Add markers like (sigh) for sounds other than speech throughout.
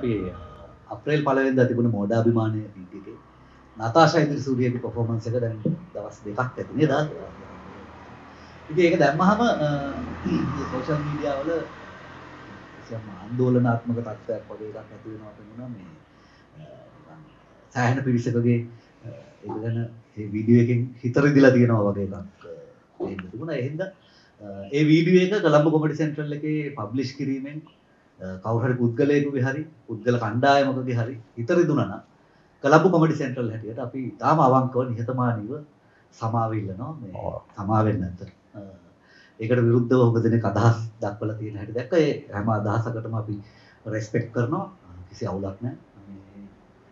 අපි අප්‍රේල් පලවෙද තිබුණ මෝඩාභිමානය පීටිකේ නතාශා ඉදිරි සූරියගේ පොෆෝමන්ස් එක දැන් දවස් දෙකක් ඇති නේද? ඉතින් ඒක දැම්මහම සෝෂල් මීඩියා වල කිසියම් ආందోලනාත්මක තත්ත්වයක් වගේ එකක් ඇති වෙනවා පෙනුණා මේ සෑහෙන පිරිසකගේ ඒක ගැන ඒ වීඩියෝ එකෙන් හිත රිදලා තියෙනවා වගේ එකක් එන්න තිබුණා. ඒ හින්දා ඒ වීඩියෝ එක කොළඹ කොමඩි සෙන්ට්‍රල් එකේ පබ්ලිෂ් කිරීමෙන් කවුරට පුද්ගලයකුගේ හරි පුද්ගල කණ්ඩායමකගේ හරි හිතරිදුනන කලබු කොමඩි සෙන්ට්‍රල් හැටියට අපි තාම අවංකව නිහතමානීව සමාවිල්ලනවා මේ සමාවෙන්න ඇත ඒකට විරුද්ධව ඔබ දෙනෙක් අදහස් දක්වලා තියෙන හැටි දැක්ක ඒ හැම අදහසකටම අපි රෙස්පෙක්ට් කරනවා කිසි අවුලක් නැහැ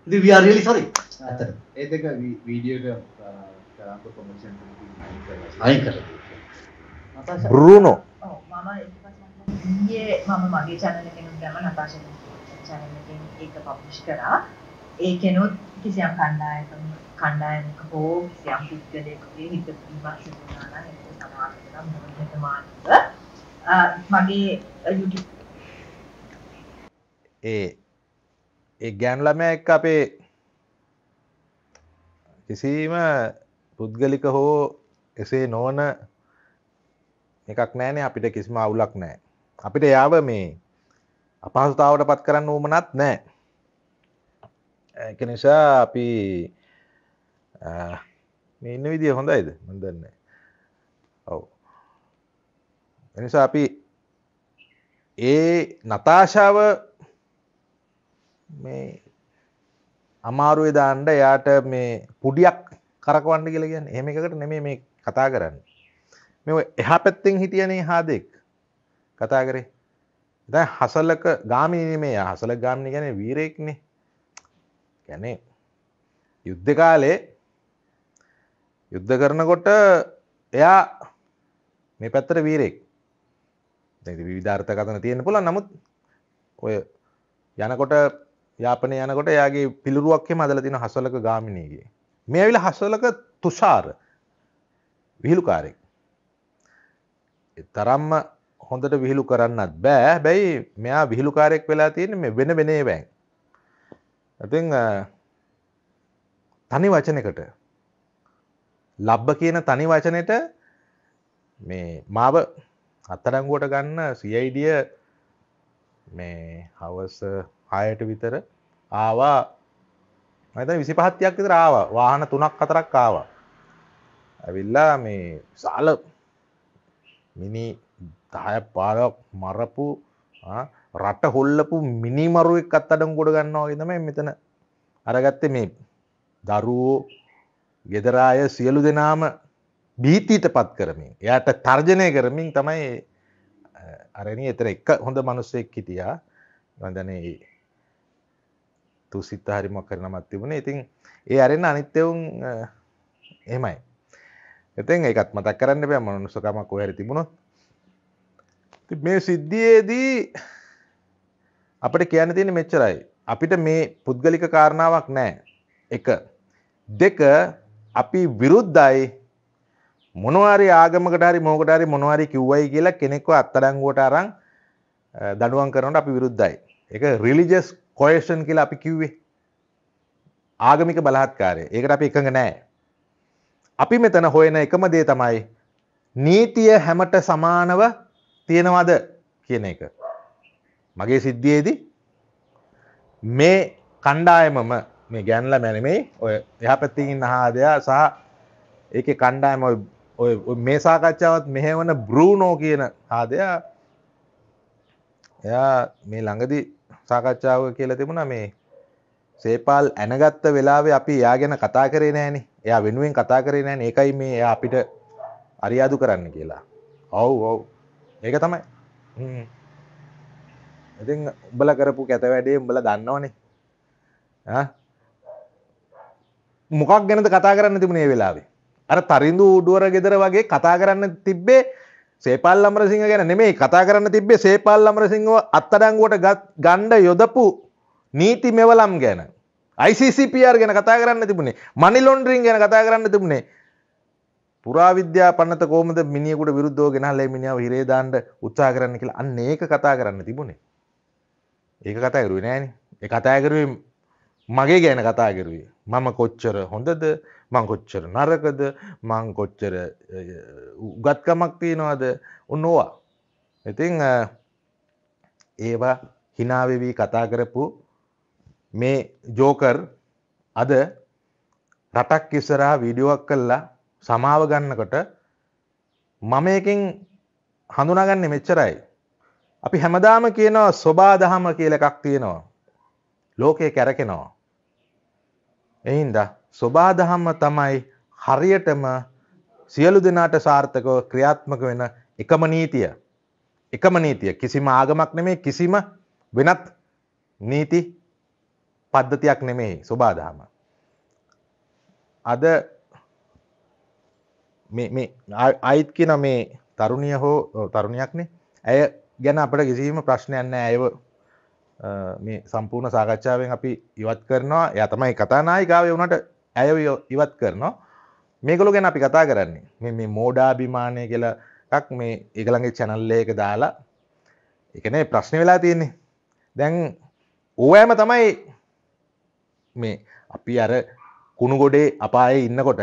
ඉතින් we are really sorry ඇත්තට ඒ දෙක වීඩියෝ එක කරාම්බ කොමඩි සෙන්ට්‍රල් අයින් කරලා බ්‍රුනෝ මම ඊයේ මම මගේ channel එකෙනුත් ගම නතාෂා channel එකෙන් ඒක පබ්ලිෂ් කරා. ඒකෙනුත් කිසියම් කණ්ඩායමක කණ්ඩායමක හෝ කිසියම් පුද්ගලයෙකුගේ හිත විමර්ශනය කරනවා නම් ඒක සමාජයට නම් මොනවද මානව. මගේ YouTube ඒ ඒ ගෑන් ළමයා එක්ක අපේ කිසිම පුද්ගලික හෝ එසේ නොවන එකක් නෑනේ අපිට කිසිම අවුලක් නෑ අපිට යාව මේ අපහසුතාවට පත් කරන්න ඌමනත් නෑ එක නිසා අපි ඉන්න විදිිය හොඳයිද මදන්න ඔව එනිසා අපි ඒ නතාශාව මේ අමාරුවේ දාන්ඩ යාට මේ පුඩියක් කරකවන්න කියලගෙන එහෙම එකකට නෙමේ මේ කතා කරන්න මෙ එහා පැත්තෙන් හිටියනේ හාදෙක් කතා කරේ දැ හසල්ලක ගාමීනේ හසල ගාමි ගැන වීරෙක්නේ ගැනේ යුද්ධ කාලේ යුද්ධ කරනකොට එයා මේ පැත්තර වීරෙක් විධාර්ථ කතන තියෙන පුළ නමුත් ඔය යනකොට යාපන යනකොට යාගේ පිළිරුවක්ේ මදල තින හසලක ගාමිණීගේ මේ ඇවිල හසලක තුෂාර විහිළුකාරෙක් තරම්ම හොඳට විහිළු කරන්නත් බෑ හැබැයි මෙයා විහිළුකාරයෙක් වෙලා තියෙන මේ වෙන වෙනේ බෑන් ඇති තනි වචනකට ලබ්බ කියන තනි වචනයට මේ මාව අත්තරංගුවට ගන්න සයිඩිය මේ හවස හයට විතර ආවා ඇත විසි පහත්තියක් විතර ආවා වාහන තුනක් අතරක් ආවා ඇවිල්ලා මේ සාල මිනි දාය පාරක් මරපු රට හොල්ලපු මිනිමරුවක් අත් අඩම් ගොඩ ගන්නවාගේතම මෙතන අරගත්ත මේ දරුවෝ ගෙදරාය සියලු දෙනාම බීතීට පත් කරමින් එයට තර්ජනය කරමින් තමයි අරණ එතර එක හොඳ මනුස්සෙක් හිටියා වදන තුසිත් හරිමක් කරනමත් තිබුණ ඉතින් ඒ අරෙන් අනිත්‍යවුන් එහෙමයි එතින් එකත් මතක් කරන්න බෑ මනුස්සකමක් ඔහැර තිබුණොත් මේ සිද්ධියේදී අපට කියන්න තියෙන මෙච්චරයි. අපිට මේ පුද්ගලික කාරණාවක් නෑ. එක. දෙක අපි විරුද්ධයි මොනවාරි ආගමකට හරි මොකට හරි මොනවාරි කිව්වයි කියලා කෙනෙක්ව අත්අඩංගුවට අරන් දඬුවම් කරනකොට අපි විරුද්ධයි. ඒක රිලිජියස් කොයෂන් කියලා අපි කිව්වේ. ආගමික බලහත්කාරය. ඒකට අපි එකඟ නෑ. අපි මෙතන හොයන එකම දේ තමයි නීතිය හැමට සමානව තියෙනවද කියන එක. මගේ සිද්ධියේදී මේ කණ්ඩායමම මේ ගැන්ල මැනමෙයි ඔය යහපැත්තිකින් අහාදයා සහ ඒක කණ්ඩායම ඔය මේ සාකච්ඡාවත් මෙහෙවන බ්‍රූනෝ කියන හාදයා එයා මේ ළඟදි සාකච්ඡාව කියලා තිබුණා මේ සේපාල් ඇනගත්ත වෙලාවේ අපි යා ගැන කතා කරේ නෑනේ එයා වෙනුවෙන් කතා කරේ නෑ ඒකයි මේ එයා අපිට අරියාදු කරන්න කියලා. ඔව් ඔව් ඒක තමයි ඉතින් උඹල කරපු කැත වැඩේ උඹල දන්නවනේ මොකක් ගැනද කතා කරන්න තිබුණේ ඒ වෙලාවේ අර තරිඳු උඩුවර ගෙදර වගේ කතා කරන්න තිබ්බේ සේපල් අමරසිංහ ගැන නෙමෙයි කතා කරන්න තිබ්බේ සේපල් අමරසිංහව අත්අඩංගුවට ගන්න යොදපු නීති මෙවලම් ගැන ICCPR ගැන කතා කරන්න තිබුණේ මනි ලොන්ඩරින් ගැන කතා කරන්න තිබුණේ පුරාවිද්‍යා පන්නත කෝමද මිනිියකුට විරුද්ධෝ ගෙනහලේ මිනිියාව හිරේදාන්ට උත්සා කරන්න කියලා අන්න ඒක කතා කරන්න තිබුණේ ඒක කතාකරු නෑන ඒ කතාකරුවේ මගේ ගැන කතාකරුවේ මම කොච්චර හොඳද මං කොච්චර නරකද මං කොච්චර උගත්කමක් තියෙනවාද උන්නෝවා ඉතිං ඒවා හිනාවවී කතා කරපු මේ ජෝකර් අද රටක් ඉස්සරහා වීඩියුවක් කල්ලා සමාව ගන්නකොට මම එකින් හඳුනාගන්න මෙච්චරයි. අපි හැමදාම කියනවා ස්වබා දහම කියල එකක් තියෙනවා. ලෝකය කැරකෙනවා. එයින්ද ස්වබා දහම්ම තමයි හරියටම සියලු දෙනාට සාර්ථකව ක්‍රියාත්මක වෙන එකම නීතිය. එකම නීතිය කිසිම ආගමක් නෙමේ කිසිම වෙනත් නීති පද්ධතියක් නෙමෙහි ස්වබාදහම. අද මේ අයිත් කියන මේ තරුණිය හෝ තරුණයක්නේ ඇය ගැන අපට කිසිීම ප්‍රශ්නයන්න ඇයව මේ සම්පූර්ණ සාකච්ඡාවෙන් අපි ඉවත් කරනවා ය තමයි කතානායිකාවේ වුණට ඇය ඉවත් කරනවා මේකළු ගැන අපි කතා කරන්නේ මේ මෝඩාභිමානය කියලක් මේ එකළඟේ චැනල්ලයක දාලා එකනේ ප්‍රශ්න වෙලා තියෙන්නේ දැන් ඕෑම තමයි මේ අපි අර කුණු ගොඩේ අපායේ ඉන්නකොට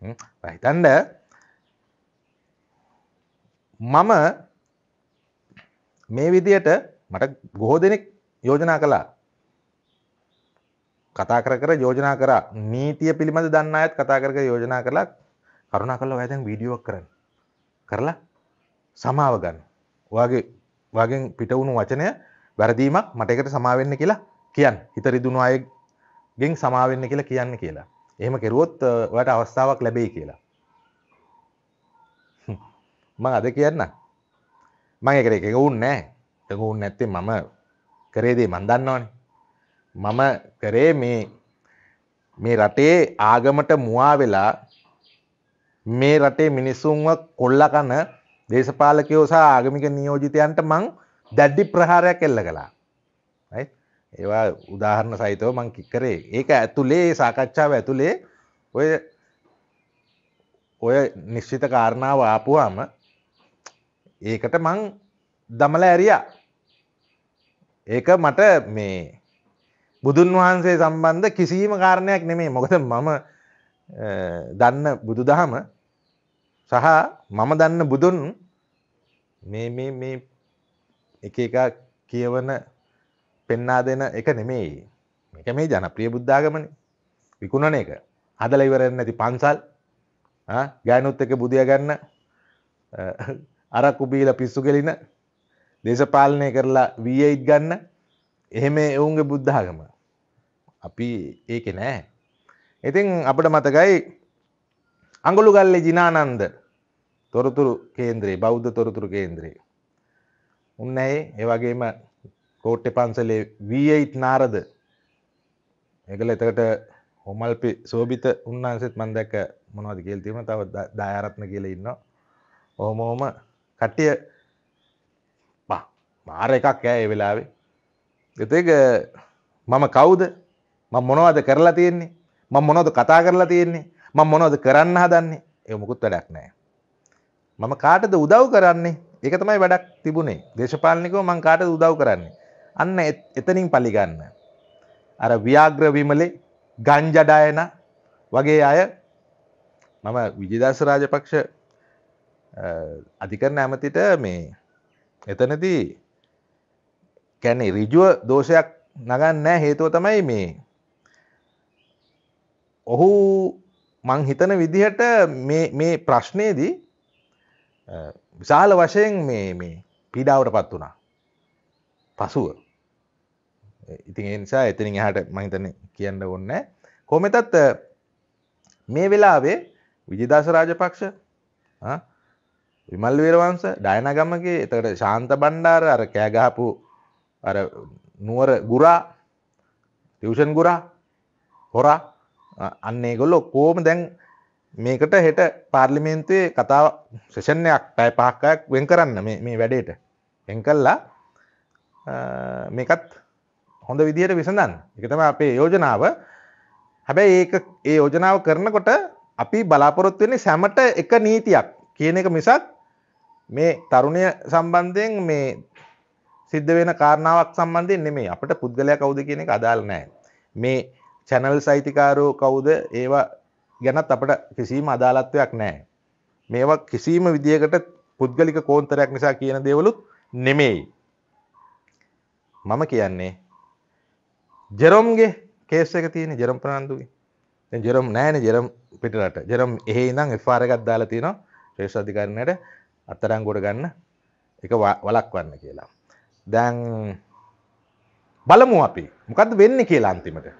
හිතන්ඩ මම මේ විදියට මට ගොහෝ දෙනෙක් යෝජනා කළා කතා කර කර යෝජනා කර නීතිය පිළිබඳ දන්න අයත් කතා කරක යෝජනා කළා කරුණා කල්ල ඇතැන් වීඩියෝක් කරන කරලා සමාව ගන්න වගේ වගෙන් පිට වුණු වචනය වැරදීමක් මටකට සමාවෙන්න කියලා කියන්න හිතරිදුුණු අයගෙන් සමාවෙන්න කියලා කියන්න කියලා එහෙම කෙරුවොත් ඔයාට අවස්ථාවක් ලැබෙයි කියලා. මම අද කියන්න. මම ඒකට එක වුන්නේ නැහැ. ඒක වුන්නේ නැත්තේ මම කරේ දේ මම දන්නවනේ. මම කරේ මේ මේ රටේ ආගමට මුවා වෙලා මේ රටේ මිනිස්සුන්ව කොල්ලකන දේශපාලකයෝ සහ ආගමික නියෝජිතයන්ට මං දැඩි ප්‍රහාරයක් එල්ල කළා. right ඒවා උදාහරණ සහිතව මං කික්කරේ ඒක ඇතුලේ සාකච්ඡාව ඇතුලේ ඔය ඔය නිශ්චිත කාරණාව ආපුවාම ඒකට මං දමල ඇරියා ඒක මට මේ බුදුන් වහන්සේ සම්බන්ධ කිසිීම කාරණයක් නෙමේ මොකද මම දන්න බුදු දහම සහ මම දන්න බුදුන් මේ එක එක කියවන පෙන්නා දෙන එක නෙමෙයි මේක මේ ජනප්‍රිය බුද්ධාගමන විකුණන එක හදල ඉවරෙන් නැති පන්සල් ගෑනුත් එක බුදිය ගන්න අරක්කු බීල පිස්සු කෙලින දේශපාලනය කරලා වීයිත් ගන්න එහෙම එවුන්ගේ බුද්ධාගම අපි ඒක නෑ ඉතින් අපට මතකයි අඟුළු ගල්ලේ ජිනානන්ද තොරතුරු කේන්ද්‍රයේ බෞද්ධ තොරතුරු කේන්ද්‍රයේ උන්නයි ඒවගේම කෝට්ටෙ පන්සලේ වීයිත් නාරද එකල එතකට හොමල්පි සෝභිත උන්නාන්සෙත් මන්දැක මොනවද කියල්තිීම තව දායාරත්න කියල ඉන්න ඕමෝම කට්ටිය මාර එකක් ඇය වෙලාවේ එතක මම කවුද මම මොනවද කරලා තියෙන්නේ මම මොනවද කතා කරලා තියෙන්නේ මම මොනවද කරන්න හදන්නේ ඒ මොකුත් වැඩක් නැහැ මම කාටද උදව් කරන්නේ ඒක තමයි වැඩක් තිබුණේ දේශපාලනිකව මම කාටද උදව් කරන්නේ අන්න එතනින් පලිගන්න. අර ව්‍යාග්‍රවිමලේ ගංජඩායන වගේ අය මම විජිදස රාජපක්ෂ අධිකරන ඇමතිට මේ එතනදී කැනෙ රිජුව දෝෂයක් නගන්න හේතුව තමයි මේ ඔහු මං හිතන විදිහට මේ ප්‍රශ්නයේදී විශාල වශයෙන් මේ පීඩාවට පත් වනා පසුව ඉතින් එනිසා එතනින් එහට මහිතන කියන්න ඔන්න කොමතත් මේ වෙලාවේ විජදාස රාජපක්ෂ විමල් වේරවංස ඩයනගමගේ එතකට ශාන්ත බණ්ඩාර අර කෑගහපු අර නුවර ගුරා ටියෂන් ගුරා හොරා අන්නේ ගොල්ලො කෝම දැන් මේකට හෙට පාර්ලිමේන්තුවේ කතාව සේෂණයක් පැය පහක්කයක් වෙන් කරන්න මේ වැඩේට එන් කල්ලා මේකත් හොඳ විදිහට විසඳන් එකතම අපේ යෝජනාව හැබැයි ඒ ඒ යෝජනාව කරනකොට අපි බලාපොරොත්තුවෙන්නේ සැමට එක නීතියක් කියන එක මිසක් මේ තරුණය සම්බන්ධයෙන් මේ සිද්ධ වෙන කාරණාවක් සම්බන්ධයෙන් නෙමේ අපට පුද්ගලයා කවුද කියන එක අදාළ නෑ මේ චැනල් සයිතිකාරෝ කවුද ඒවා ගැනත් අපට කිසිීම අදාළත්වයක් නෑ. මේවා කිසිීම විදිහකට පුද්ගලික කෝන්තරයක් නිසා කියන දේවලුත් නෙමෙයි. මම කියන්නේ ජෙරොම්ගේ කේස් එක තියෙන ජෙරම් ප්‍රනාන්දුගේ ජෙරම් නෑන ජෙරම් පිටරට ජෙරම් එහහි ඉඳම් එෆාරගත් දාලා තියෙනවා ශ්‍රේෂ අධිකරණයට අත්තරං ගොඩ ගන්න එක වලක් වන්න කියලා දැන් බලමු අපි මොකද වෙන්න කියලා අන්තිමට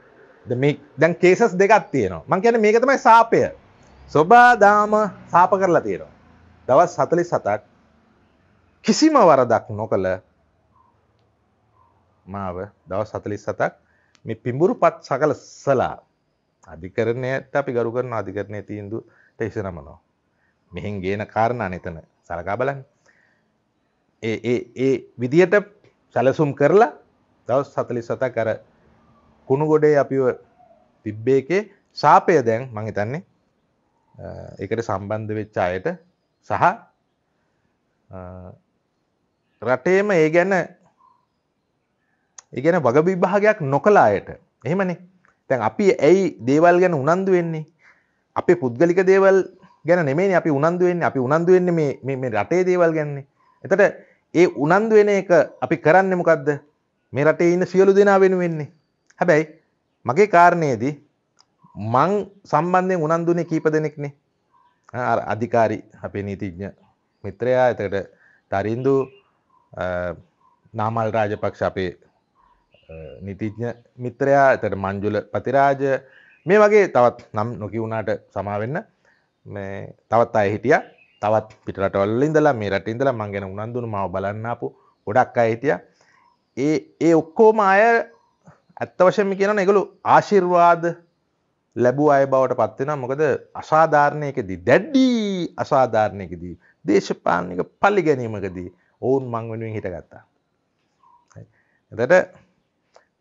මේ දැන් කේසස් දෙකක් තියෙනවා මං කියන මේක තමයි සාපය සොබාදාම සාප කරලා තියෙනවා දවස් හතලි සතක් කිසිම වරදක් නොකළ මාව දවස් 47ක් මේ පිඹුරුපත් සකල සලා අධිකරණයට අපි ගරු කරන අධිකරණයේ තීන්දුවට ඉසරමනවා. මෙහෙන් ගේන කාරණා නෙතන සලකා බලන්න. ඒ ඒ ඒ විදියට සැලසුම් කරලා දවස් 47ක් අර කුණු ගොඩේ අපිව තිබ්බේකේ ශාපය දැන් මං හිතන්නේ ඒකට සම්බන්ධ වෙච්ච අයට සහ රටේම ඒ ගැන ඒගැන වග විභාගයක් නොකලායට එහෙමනේ තැන් අපි ඇයි දේවල් ගැන උනන්දු වෙන්නේ අපේ පුද්ගලික දේවල් ගැන නෙමේ අපි උනන්දුවෙන් අපි උනන්දුවෙන්න මේ රටේ දේවල් ගැන්නේ එතට ඒ උනන්දුවෙන එක අපි කරන්න මොකක්ද මේ රටේ ඉන්න සියලු දෙනා වෙන වෙන්නේ හැබැයි මගේ කාරණයේදී මං සම්බන්ධයෙන් උනන්දුනේ කීප දෙනෙක්නේ අධිකාරි අපේ නීතිඥ මිත්‍රයා එතකට තරින්දු නාමල් රාජපක්ෂ අපේ නිතිඥ මිත්‍රයා තට මංජුල පතිරාජ මේ වගේ තවත් නම් නොකිවුණාට සමාවෙන්න තවත් අය හිටිය තවත් පිටවල ඉඳලා මේ රට ඉඳලා මංගෙන උනන්දුන ම බලන්නපු ගොඩක් අය හිටිය ඒ ඒ ඔක්කෝම අය ඇත්තවශයම කියන එකළු ආශිර්වාද ලැබූ අය බවට පත්වෙන මොකද අසාධාරණයකදී දැඩ්ඩී අසාධාරණයකදී දේශපාලනික පල්ලි ගැනීමකදී ඔවුන් මං වෙනුවෙන් හිටගත්තා. එතට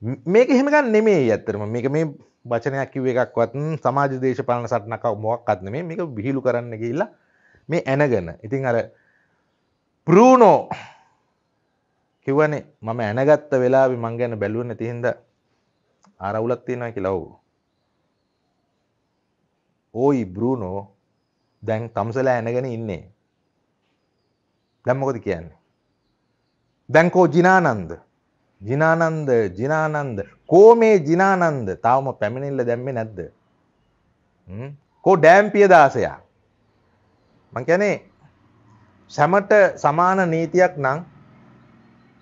මේක හෙමකන් නෙමේ ඇත්තරම මේක මේ වචනයක් කිව එකක්වත් සමාජ දේශපාලන සටනකව මොක්කත්න මේ මේක බිහිලු කරන්න ගිල්ල මේ ඇනගන්න ඉතින් අර පරූනෝ කිවනේ මම ඇනගත්ත වෙලා මං ගැන බැලුවන තිහින්ද අරවුලත් තියෙනවා කියලව් ඕයි බරූනෝ දැන් තම්සලා ඇනගෙන ඉන්නේ දැම්මකොද කියන්නේ දැන්කෝ ජිනානන්ද ජිනානන්ද ජිනානන්ද කෝ මේ ජිනානන්ද තවම පැමිණිල්ල දැම්මේ නැද්ද කෝ ඩෑම්පිය දාසයා මංකැනේ සැමට සමාන නීතියක් නං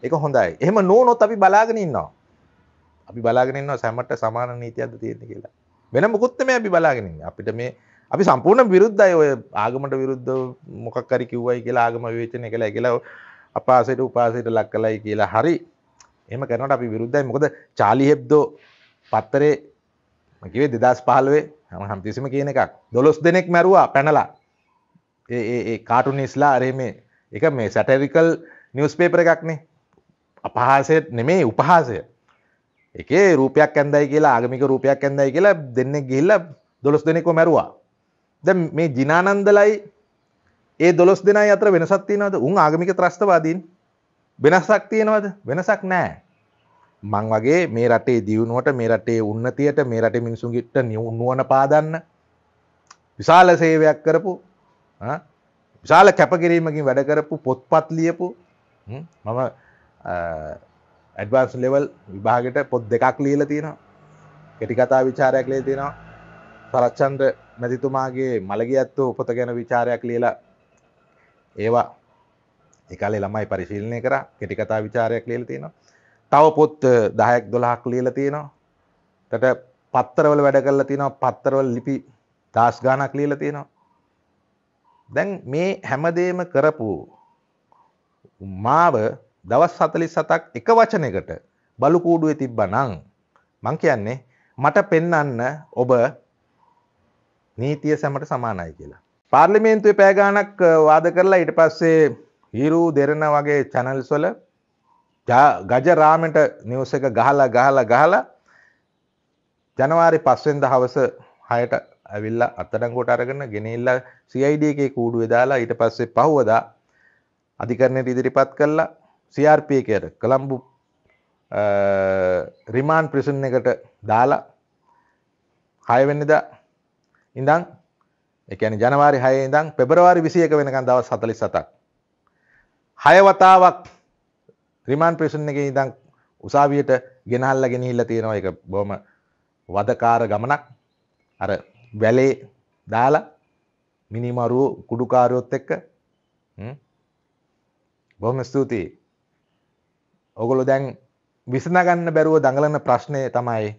එක හොඳයි එහම නෝනොත් අපි බලාගෙන ඉන්නවා අපි බලාගෙනන්නවා සැමට සමාන නීතියක්ද තියෙන කියලා වෙන මුකුත්ත මේ අපි බලාගෙනින් අපිට මේ අපි සම්පූර්ණ විරුද්ධයි ඔය ආගමට විරුද්ධ මොකක් කරි කිව්වයි කියලා ආගම විවේචනය කළ කියලා අපාසයට උපාසයට ලක් කලයි කියලා හරි එම කරනට අපි විරුද්ධයි මොකද චාලි හෙබ්දෝ පත්තරේ මකිවේ දෙදස් පහලුවේ හම හම්තිසිම කියන එකක් දොළොස් දෙනෙක් මැරවා පැනලා ඒ කාටු නිස්ලා අරේ මේ එක මේ සැටරිකල් නිියස්පේපර එකක්නේ අපහාසයට නෙමේ උපහාසය එකේ රූපයක් ඇන්දයි කියලා ආගමික රූපයක් ඇන්දයි කියලා දෙන්න ගිල්ල දොළොස් දෙනෙකු මැරවා ද මේ ජිනානන්දලයි ඒ දොළොස් දෙනයි අතර වෙනසත්තිනද උන් ආගමික ත්‍රස්තවාදීන් වෙනසක් තියෙනවද වෙනසක් නෑ මං වගේ මේ රටේ දියුණුවට මේ රටේ උන්නතියට මේ රට මිනිසුන්ගිට නිවුණුවන පාදන්න විශාල සේවයක් කරපු විශාල කැපකිරීමකින් වැඩ කරපු පොත්පත් ලියපු මම ඇඩවන්ස් ලෙවල් විභාගට පොත් දෙකක් ලියල තියෙනවා කෙටිකතා විචාරයක් ලේ තියෙනවා සරච්චන්ද මැතිතුමාගේ මළගියත්තු උපත ගැන විචාරයක් ලියලා ඒවා එකකාලේ ළමයි පරිශීලනය කර කෙටිකතා විචාරයක් ලියල තියෙනවා තව පොත් දහයක් දොළහක් ලියල තියෙනවා තට පත්තරවල වැඩ කරල තියෙනවා පත්තරවල ලිපි දස් ගානක් ලියල තියෙනවා දැන් මේ හැමදේම කරපු මාව දවස් සතලි සතක් එක වචනයකට බලුකූඩුව තිබ්බ නං මං කියන්නේ මට පෙන්නන්න ඔබ නීතිය සැමට සමානයි කියලා පාර්ලිමේන්තුවේ පෑගානක් වාද කරලා ඉට පස්සේ හිරූ දෙරණ වගේ චැනල්ස් වල ගජරාමෙට නිවස එක ගහලා ගහලා ගහලා ජනවාරි පස්වෙන්ද හවස හයට ඇවිල්ල අත්තඩංකොට අරගන්න ගෙනෙල්ල CID එකේ කූඩු වෙදාලා ඊට පස්සේ පහුවදා අධිකරණයට ඉදිරිපත් කළා CRP එකට කොළඹ රිමාන්ඩ් ප්‍රිසන් එකට දාලා හයවෙනිදා ඉඳන් ඒ කියන්නේ ජනවාරි 6 ඉඳන් පෙබරවාරි 21 වෙනකන් දවස් 47ක් හයවතාවක් රිමාන් ප්‍රේෂන් එක ඉදං උසාවියට ගෙනහල්ල ගෙනහිල්ල තියෙනවා එක බොම වදකාර ගමනක් අර වැලේ දාලා මිනිමරුව කුඩුකාරයොත් එක්ක බොහොම ස්තුතියි ඔගොලො දැන් විසඳගන්න බැරුව දඟලන ප්‍රශ්නය තමයි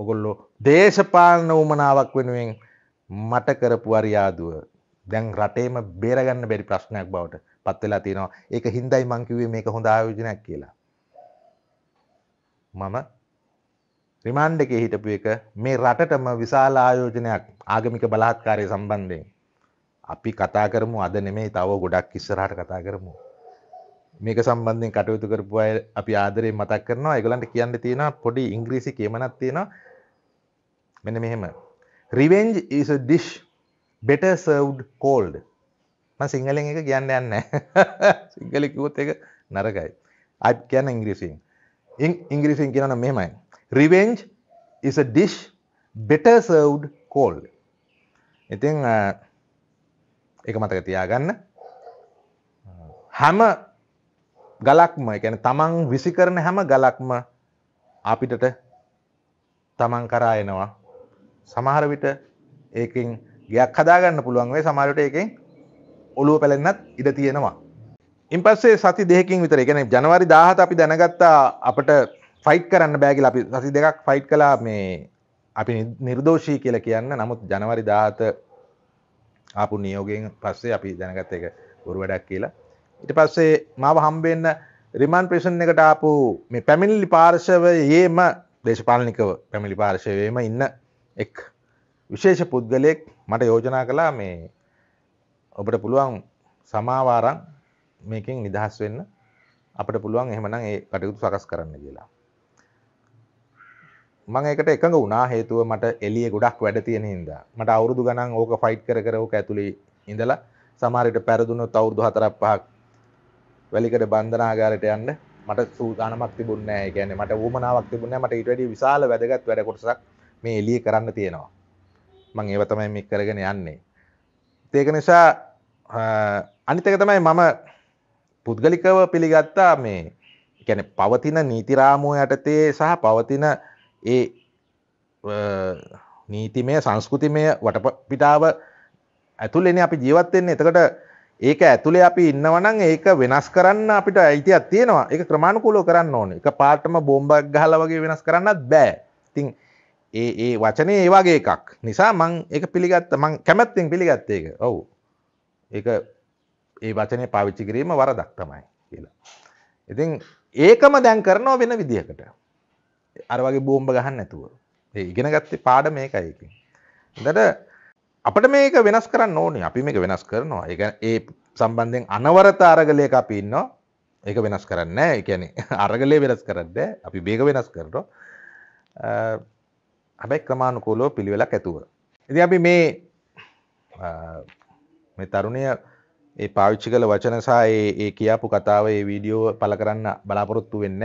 ඔගොල්ලෝ දේශපාලන උමනාවක් වෙනුවෙන් මට කරපු අරියාදුව දැන් රටේම බේරගන්න බැරි ප්‍රශ්නයක් බවට පත් වෙලා තියෙනවා. ඒක හින්දායි මං කිව්වේ මේක හොඳ ආයෝජනයක් කියලා. මම රිමාන්ඩ් එකේ හිටපු එක මේ රටටම විශාල ආයෝජනයක් ආගමික බලාත්කාරය සම්බන්ධයෙන්. අපි කතා කරමු අද නෙමෙයි තව ගොඩක් ඉස්සරහට කතා කරමු. මේක සම්බන්ධයෙන් කටයුතු කරපු අය අපි ආදරයෙන් මතක් කරනවා. ඒගොල්ලන්ට කියන්න තියෙනවා පොඩි ඉංග්‍රීසි කියමනක් තියෙනවා. මෙන්න මෙහෙම. Revenge is a dish better served cold. ම සිංහලෙන් එක කියන්න යන්න (laughs) සිංහලිකුවොත් එක නරකයි අයි කියන්න ඉංග්‍රීසින් ඉංග්‍රීසින් කියනන මෙමයි revenge is a dish better served cold ඉතින් එක මතක තියාගන්න හැම ගලක්ම එකන තමන් විසි කරන හැම ගලක්ම අපිටට තමන් කරා එනවා සමහර විට ඒකින් ගයක් හදාගන්න පුළුවන් වේ සමහරට එකෙන් ඔළුව පැලෙන්න්නත් ඉඩ තියෙනවා. ඉන් පස්සේ සති දෙකින් විතර එකෙන ජනවරි දාහත අපි දැනගත්තා අපට ෆයිට් කරන්න බෑගිල අපි සසි දෙකක් ෆයිට් කලා මේ අපි නිර්දෝෂී කියල කියන්න නමුත් ජනවරි දාහත ආපු නියෝගෙන් පස්සේ අපි දැනගත්ත එක ගොරු වැඩක් කියලා ඉට පස්සේ මාව හම්බෙන්න රිමන් ප්‍රේෂන් එකට ආපු මේ පැමිණිලි පාර්ශවයේම දේශපාලනිකව පැමිලි පාර්ශවයම ඉන්න එක් විශේෂ පුද්ගලයෙක් මට යෝජනා කලා මේ ඔබට පුළුවන් සමාව අරන් මේකෙන් නිදහස් වෙන්න අපිට පුළුවන් එහෙමනම් ඒ කටයුතු සකස් කරන්න කියලා. මම ඒකට එකඟ වුණා හේතුව මට එළියේ ගොඩක් වැඩ තියෙන හින්දා. මට අවුරුදු ගණන් ඕක ෆයිට් කර කර ඕක ඇතුලේ ඉඳලා සමහර විට පෙරදුනොත් අවුරුදු 4ක් 5ක් වැලිකඩ බන්ධනාගාරයට යන්න මට සූදානමක් තිබුණේ නැහැ. ඒ කියන්නේ මට වුමනාවක් තිබුණේ නැහැ. මට ඊට වැඩිය විශාල වැදගත් වැඩ කොටසක් මේ එළියේ කරන්න තියෙනවා. මම ඒව තමයි මේ කරගෙන යන්නේ. ඒක නිසා අනිතක තමයි මම පුද්ගලිකව පිළිගත්තා මේ ගැන පවතින නීතිරාමුව යටතේ සහ පවතින ඒ නීතිමය සංස්කෘතිමය වටපිටාව ඇතුළෙන අපි ජීවත්වෙන්නේ එතකට ඒක ඇතුළේ අපි ඉන්නවනම් ඒක වෙනස් කරන්න අපිට අයිතියක් තියෙනවා එක ක්‍රමාණුකූලෝ කරන්න ඕන එක පාටම බෝම්බක් ගහල වගේ වෙනස් කරන්නත් බෑ තින් ඒ ඒ වචනය ඒවාගේ එකක් නිසා මං එක පිළිගත්ත මං කැමැත්තෙන් පිළිගත්තේක ඔවු ඒ ඒ වචනය පාවිච්චි කිරීම වර දක්තමයි කියලා. ඉතින් ඒකම දැන් කරනවා වෙන විදිහකට අරවගේ බෝම්බ ගහන්න නැතුව ඒ ඉගෙන ගත්තේ පාඩ මේකයකින්. දට අපට මේක වෙනස් කරන්න ඕනි අපි මේක වෙනස් කරනවා ඒ ඒ සම්බන්ධයෙන් අනවරත අරගලය අපි ඉන්නවා ඒක වෙනස් කරන්න එකැන අරගලය වෙනස් කරද අපි බේග වෙනස් කරට හැබැයි ක්‍රමාණුකූලෝ පිළිවෙලක් ඇතුව. ඉති අපි මේ මේ තරුණය ඒ පාවිච්චි කළ වචනසා ඒ කියාපු කතාව ඒ වීඩියෝ පල කරන්න බලාපොරොත්තු වෙන්න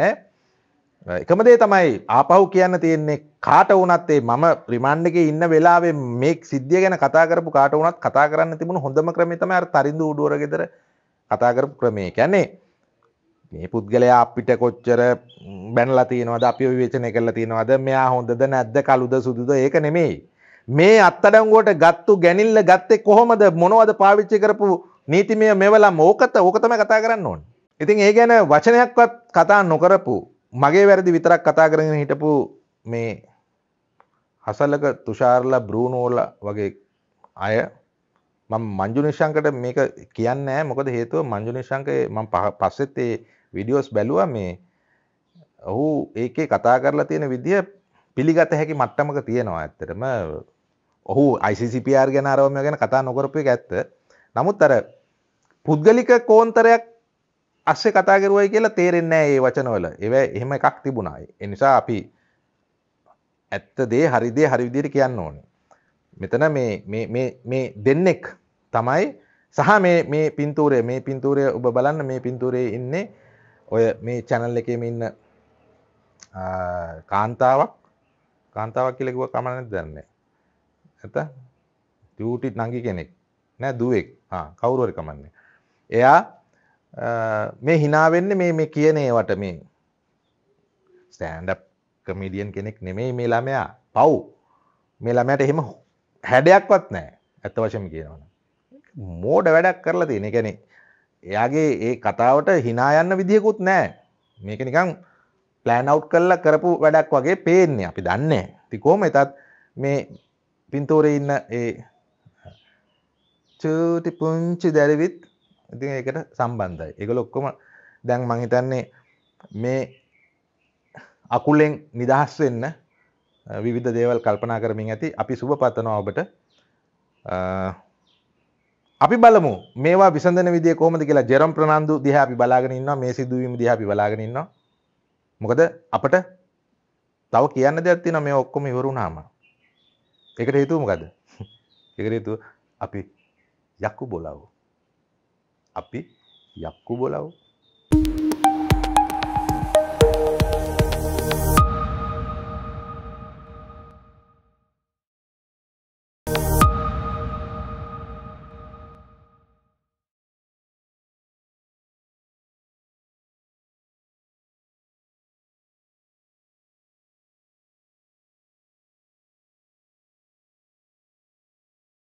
එකමදේ තමයි ආපහු කියන්න තියෙන්නේ කාට වනත්තේ මම ප්‍රමාණ්ඩක ඉන්න වෙලාවේ මේ සිද්ධිය ගැන කතාකරපු කාට වනත් කතා කරන්න තිබුණ හොඳම ක්‍රමේ තමයි අර තරිදු උඩුවරගෙදර කතාකරපු ක්‍රමය කැන්නේ මේ පුද්ගලයා අපිට කොච්චර බැනලා තියෙනවද අපි විවේචනය කරලා තියෙනවද මෙයා හොඳද නැද්ද කළුද සුදුද ඒක නෙමෙයි මේ අත්අඩංගුවට ගත්තු ගැනිල්ල ගත්තේ කොහොමද මොනවද පාවිච්චි කරපු නීතිමය මෙවලම් ඕකත ඕක තමයි කතා කරන්න ඕනේ ඉතින් ඒ ගැන වචනයක්වත් කතා නොකරපු මගේ වැරදි විතරක් කතා කරගෙන හිටපු මේ හසලක තුෂාර්ලා බ්‍රූනෝල වගේ අය මං මංජුනිශංකට මේක කියන්නේ මොකද හේතුව මංජුනිශංකේ මම පස්සෙත් ඒ විඩියෝස් බැලුව මේ ඔහු ඒකේ කතා කරලා තියෙන විදිිය පිළිගත හැකි මට්ටමක තියෙනවා ඇත්තටම ඔහු ICCPR ගැන අරවම ගැන කතා නොකරපය ඇත්ත නමුත් අර පුද්ගලික කෝන්තරයක් අස්සේ කතාකරුවයි කියලා තේරෙන්නේ ඒ වචනවල එව එහෙම එකක් තිබුණයි එනිසා අපි ඇත්ත දේ හරිදේ හරිවිදියට කියන්න ඕනි මෙතන මේ දෙන්නෙක් තමයි සහ මේ පින්තූරය මේ පින්තූරය ඔබ බලන්න මේ පින්තූරය ඉන්නේ ඔය මේ චැනල් එකම ඉන්න කාන්තාවක් කාන්තාවක් කියලෙකුව කමණන දන්න ඇත ටියටි නඟි කෙනෙක් නෑ දුවෙක් කවුරුවර කමන්නේ එයා මේ හිනාවෙන්න මේ මේ කියනේවට මේ ස්ටෑන්ඩ් කමිඩියන් කෙනෙක් නෙමේ මේ ළමයා පව් මේ ළමයට එහෙම හැඩයක්වත් නෑ ඇත්ත වශම කියනවන මෝඩ වැඩක් කරලා තියෙන කෙනෙක් එයාගේ ඒ කතාවට හිනා යන්න විදිහකුත් නෑ මේක නිකං ප්ලෑන් අව් කල්ල කරපු වැඩක් වගේ පේන්නේ අපි දන්නේ තිකෝම එතත් මේ පින්තෝරය ඉන්න ඒ චටි පුංචි දැරවිත් ඉති එකට සම්බන්ධයි එක ලොක්කොම දැන් මහිතන්නේ මේ අකුලෙන් නිදහස් වෙන්න විවිධ දේවල් කල්පනා කරමින් ඇති අපි සුභ පතනවා ඔබට අපි බලමු මේවා විසඳන විදිය කොහොමද කියලා ජෙරම් ප්‍රනාන්දු දිහා අපි බලාගෙන ඉන්නවා මේ සිදුවීම දිහා අපි බලාගෙන ඉන්නවා මොකද අපට තව කියන්න දෙයක් තියෙනවා මේ ඔක්කොම ඉවර වුණාම ඒකට හේතුව මොකද ඒකට හේතුව අපි යක්කු බොලව් අපි යක්කු බොලව්